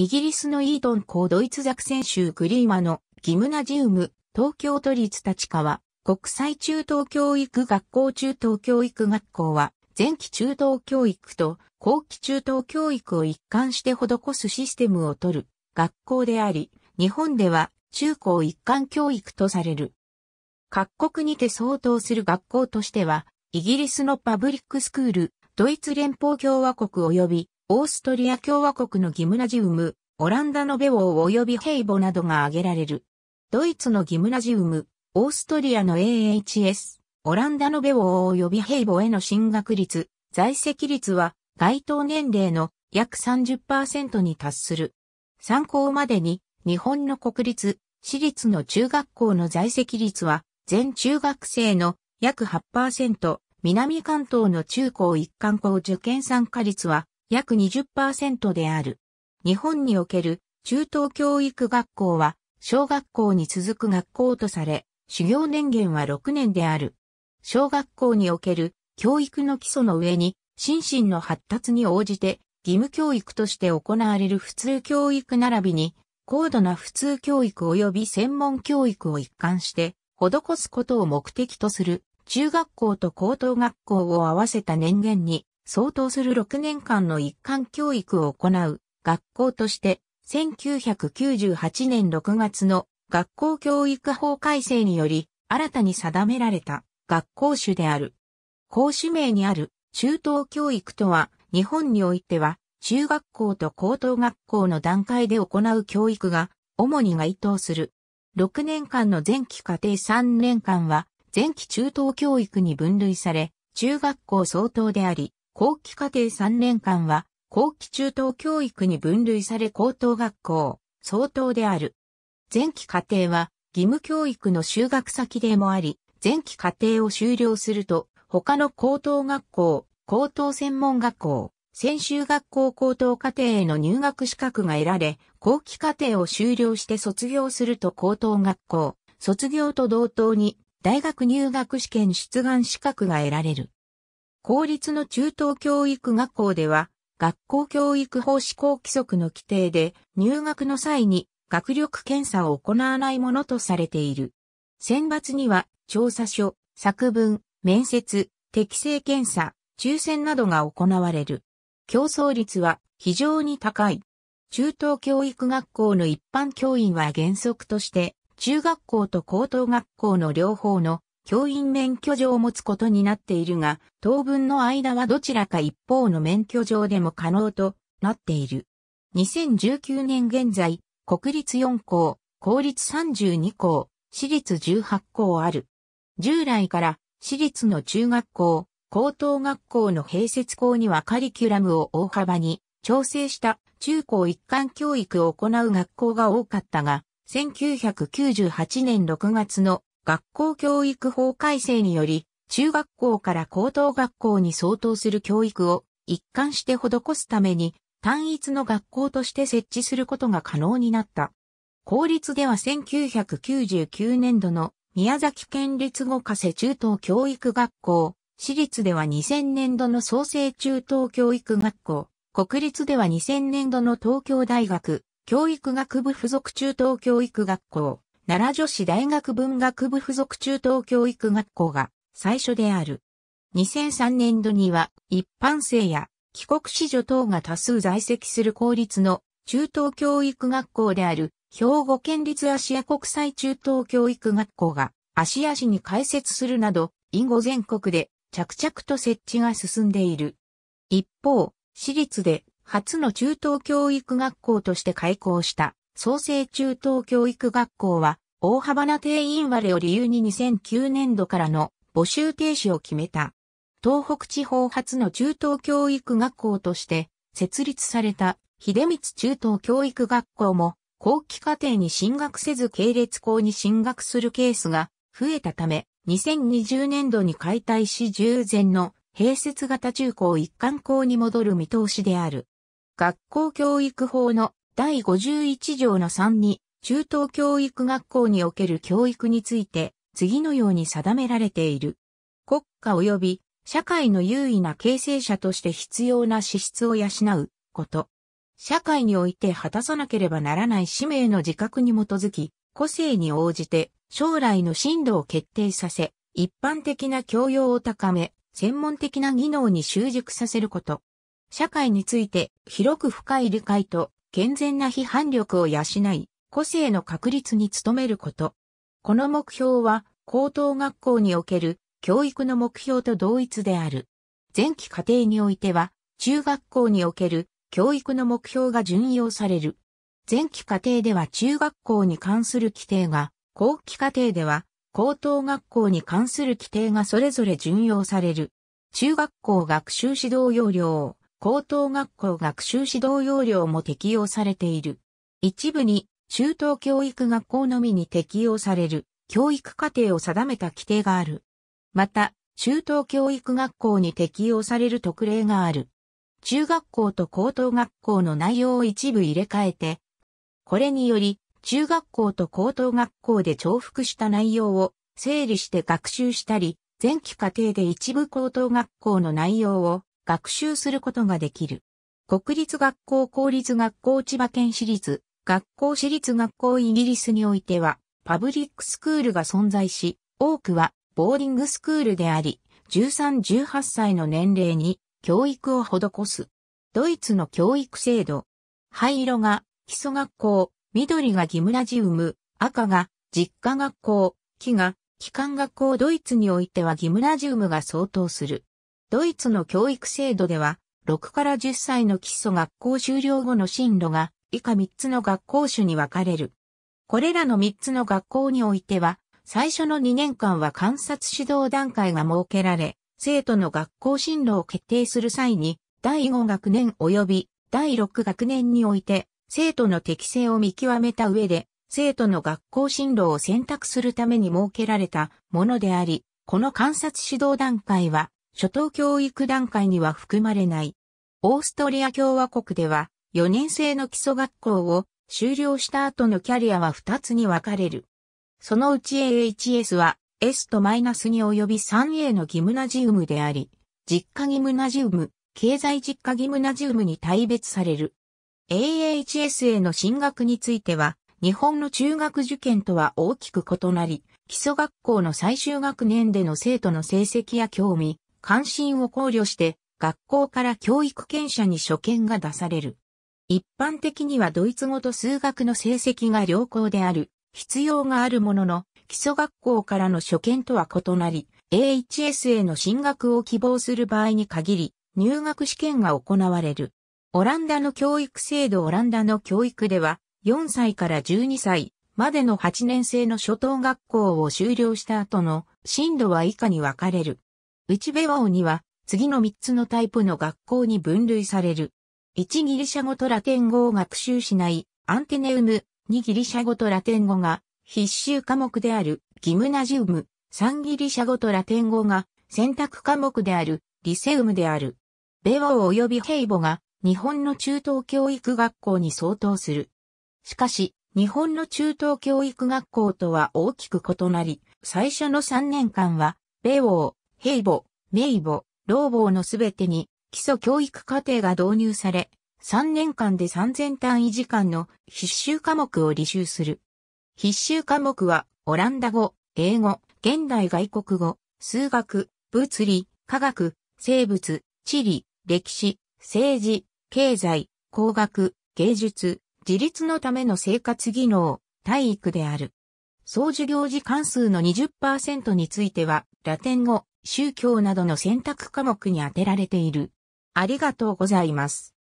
イギリスのイートン校ドイツザ選手州グリーマのギムナジウム、東京都立立川、国際中等教育学校中等教育学校は、前期中等教育と後期中等教育を一貫して施すシステムを取る学校であり、日本では中高一貫教育とされる。各国にて相当する学校としては、イギリスのパブリックスクール、ドイツ連邦共和国及びオーストリア共和国のギムナジウム、オランダのベオー及びヘイボなどが挙げられる。ドイツのギムナジウム、オーストリアの AHS、オランダのベオー及びヘイボへの進学率、在籍率は、該当年齢の約30%に達する。参考までに、日本の国立、私立の中学校の在籍率は、全中学生の約8%、南関東の中高一貫校受験参加率は約20%である。日本における中等教育学校は小学校に続く学校とされ、修行年限は6年である。小学校における教育の基礎の上に、心身の発達に応じて義務教育として行われる普通教育並びに、高度な普通教育及び専門教育を一貫して、施すことを目的とする中学校と高等学校を合わせた年限に相当する6年間の一貫教育を行う学校として、1998年6月の学校教育法改正により、新たに定められた学校種である。講師名にある中等教育とは、日本においては、中学校と高等学校の段階で行う教育が、主に該当する。6年間の前期家庭3年間は、前期中等教育に分類され、中学校相当であり、後期課程3年間は、後期中等教育に分類され高等学校、相当である。前期課程は、義務教育の修学先でもあり、前期課程を修了すると、他の高等学校、高等専門学校、専修学校高等課程への入学資格が得られ、後期課程を修了して卒業すると高等学校、卒業と同等に大学入学試験出願資格が得られる。公立の中等教育学校では、学校教育法施行規則の規定で、入学の際に学力検査を行わないものとされている。選抜には、調査書、作文、面接、適正検査、抽選などが行われる。競争率は非常に高い。中等教育学校の一般教員は原則として、中学校と高等学校の両方の教員免許状を持つことになっているが、当分の間はどちらか一方の免許状でも可能となっている。2019年現在、国立4校、公立32校、私立18校ある。従来から私立の中学校、高等学校の併設校にはカリキュラムを大幅に調整した中高一貫教育を行う学校が多かったが、1998年6月の学校教育法改正により、中学校から高等学校に相当する教育を一貫して施すために、単一の学校として設置することが可能になった。公立では1999年度の宮崎県立五ヶ瀬中等教育学校、私立では2000年度の創生中等教育学校、国立では2000年度の東京大学、教育学部附属中等教育学校、奈良女子大学文学部附属中等教育学校が最初である。2003年度には一般生や帰国子女等が多数在籍する公立の中等教育学校である兵庫県立芦屋国際中等教育学校が芦屋市に開設するなど、以後全国で着々と設置が進んでいる。一方、私立で初の中等教育学校として開校した創生中等教育学校は、大幅な定員割れを理由に2009年度からの募集停止を決めた。東北地方初の中等教育学校として設立された秀光中等教育学校も後期課程に進学せず系列校に進学するケースが増えたため2020年度に解体し従前の併設型中高一貫校に戻る見通しである。学校教育法の第51条の3に、中等教育学校における教育について、次のように定められている。国家及び社会の優位な形成者として必要な資質を養うこと。社会において果たさなければならない使命の自覚に基づき、個性に応じて将来の進路を決定させ、一般的な教養を高め、専門的な技能に習熟させること。社会について広く深い理解と健全な批判力を養い、個性の確立に努めること。この目標は、高等学校における教育の目標と同一である。前期課程においては、中学校における教育の目標が準用される。前期課程では中学校に関する規定が、後期課程では高等学校に関する規定がそれぞれ準用される。中学校学習指導要領。高等学校学習指導要領も適用されている。一部に、中等教育学校のみに適用される、教育課程を定めた規定がある。また、中等教育学校に適用される特例がある。中学校と高等学校の内容を一部入れ替えて、これにより、中学校と高等学校で重複した内容を整理して学習したり、前期課程で一部高等学校の内容を学習することができる。国立学校公立学校千葉県私立、学校私立学校イギリスにおいては、パブリックスクールが存在し、多くはボーディングスクールであり、13、18歳の年齢に教育を施す。ドイツの教育制度。灰色が基礎学校、緑がギムラジウム、赤が実家学校、木が機関学校ドイツにおいてはギムラジウムが相当する。ドイツの教育制度では、6から10歳の基礎学校終了後の進路が以下3つの学校種に分かれる。これらの3つの学校においては、最初の2年間は観察指導段階が設けられ、生徒の学校進路を決定する際に、第5学年及び第6学年において、生徒の適性を見極めた上で、生徒の学校進路を選択するために設けられたものであり、この観察指導段階は、初等教育段階には含まれない。オーストリア共和国では、4年生の基礎学校を修了した後のキャリアは2つに分かれる。そのうち AHS は S とマイナスに及び 3A のギムナジウムであり、実家ギムナジウム、経済実家ギムナジウムに大別される。AHS への進学については、日本の中学受験とは大きく異なり、基礎学校の最終学年での生徒の成績や興味、関心を考慮して、学校から教育権者に所見が出される。一般的にはドイツ語と数学の成績が良好である、必要があるものの、基礎学校からの所見とは異なり、AHS への進学を希望する場合に限り、入学試験が行われる。オランダの教育制度オランダの教育では、4歳から12歳までの8年生の初等学校を修了した後の進路は以下に分かれる。内ベワオには、次の3つのタイプの学校に分類される。1ギリシャ語とラテン語を学習しないアンテネウム、2ギリシャ語とラテン語が必修科目であるギムナジウム、3ギリシャ語とラテン語が選択科目であるリセウムである。ベワオ及びヘイボが日本の中等教育学校に相当する。しかし、日本の中等教育学校とは大きく異なり、最初の3年間は、ベオー、兵母、名母、老母のすべてに基礎教育課程が導入され、3年間で3000単位時間の必修科目を履修する。必修科目は、オランダ語、英語、現代外国語、数学、物理、科学、生物、地理、歴史、政治、経済、工学、芸術、自立のための生活技能、体育である。総授業時間数の20%については、ラテン語、宗教などの選択科目に当てられている。ありがとうございます。